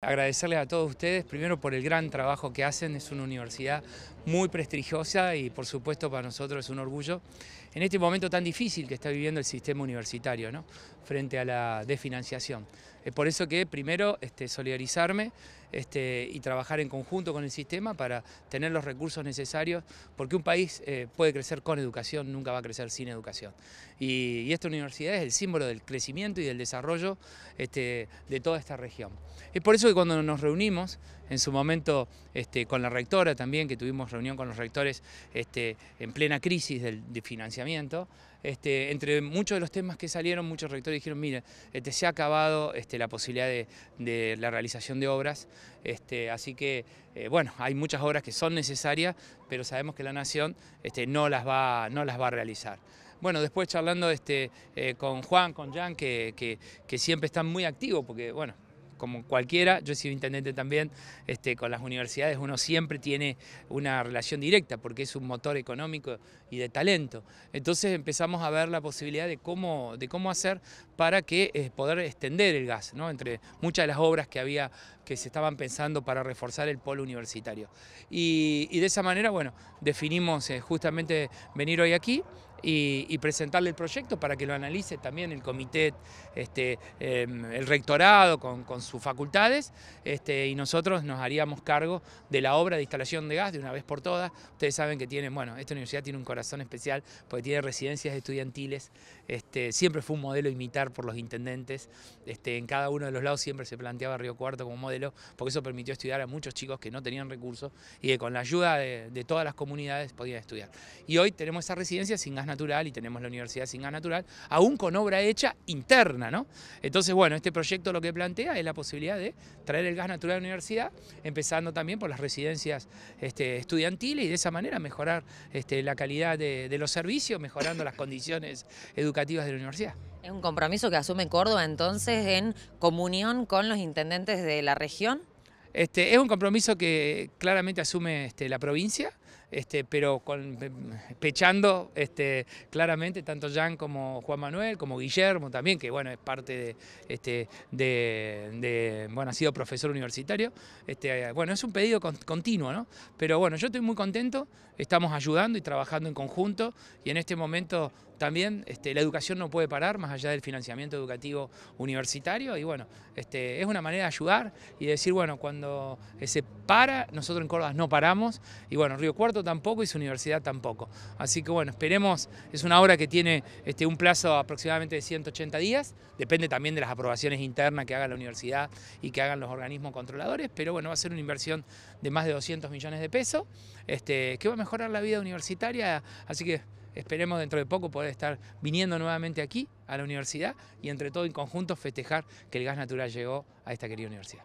Agradecerles a todos ustedes, primero por el gran trabajo que hacen, es una universidad muy prestigiosa y por supuesto para nosotros es un orgullo en este momento tan difícil que está viviendo el sistema universitario frente a la desfinanciación. Es por eso que primero este, solidarizarme este, y trabajar en conjunto con el sistema para tener los recursos necesarios porque un país eh, puede crecer con educación, nunca va a crecer sin educación. Y, esta universidad es el símbolo del crecimiento y del desarrollo este, de toda esta región. Es por eso cuando nos reunimos, en su momento este, con la rectora también, que tuvimos reunión con los rectores este, en plena crisis del, de financiamiento, este, entre muchos de los temas que salieron, muchos rectores dijeron, mire, este, se ha acabado este, la posibilidad de, la realización de obras, este, así que, eh, bueno, hay muchas obras que son necesarias, pero sabemos que la Nación este, no, las va, no las va a realizar. Bueno, después charlando este, eh, con Juan, con Jan, que, que siempre están muy activos, porque, bueno, como cualquiera, yo he sido intendente también, este, con las universidades uno siempre tiene una relación directa porque es un motor económico y de talento. Entonces empezamos a ver la posibilidad de cómo, de cómo hacer para que eh, poder extender el gas, ¿no? entre muchas de las obras que había que se estaban pensando para reforzar el polo universitario. Y, de esa manera, bueno, definimos eh, justamente venir hoy aquí y, presentarle el proyecto para que lo analice también el comité, este, em, el rectorado con, sus facultades este, y nosotros nos haríamos cargo de la obra de instalación de gas de una vez por todas. Ustedes saben que tienen, bueno, esta universidad tiene un corazón especial porque tiene residencias estudiantiles, este, siempre fue un modelo imitar por los intendentes, en cada uno de los lados siempre se planteaba Río Cuarto como modelo porque eso permitió estudiar a muchos chicos que no tenían recursos y que con la ayuda de, todas las comunidades podían estudiar. Y hoy tenemos esa residencia sin gas natural y tenemos la Universidad sin gas natural, aún con obra hecha interna, ¿no? Entonces, bueno, este proyecto lo que plantea es la posibilidad de traer el gas natural a la universidad, empezando también por las residencias este, estudiantiles y de esa manera mejorar este, la calidad de, los servicios, mejorando las condiciones educativas de la universidad. Es un compromiso que asume Córdoba entonces en comunión con los intendentes de la región. Este, es un compromiso que claramente asume este, la provincia, este, pero pechando este, claramente tanto Jan como Juan Manuel, como Guillermo también, que bueno, es parte de, este, bueno, ha sido profesor universitario. bueno, es un pedido continuo, ¿no? Pero bueno, yo estoy muy contento, estamos ayudando y trabajando en conjunto y en este momento también la educación no puede parar más allá del financiamiento educativo universitario y bueno, es una manera de ayudar y decir, bueno, cuando se para, nosotros en Córdoba no paramos y bueno, Río Cuarto tampoco y su universidad tampoco. Así que bueno, esperemos, es una obra que tiene este, un plazo aproximadamente de 180 días, depende también de las aprobaciones internas que haga la universidad y que hagan los organismos controladores, pero bueno, va a ser una inversión de más de 200 millones de pesos, este, que va a mejorar la vida universitaria, así que esperemos dentro de poco poder estar viniendo nuevamente aquí a la universidad y entre todo en conjunto festejar que el gas natural llegó a esta querida universidad.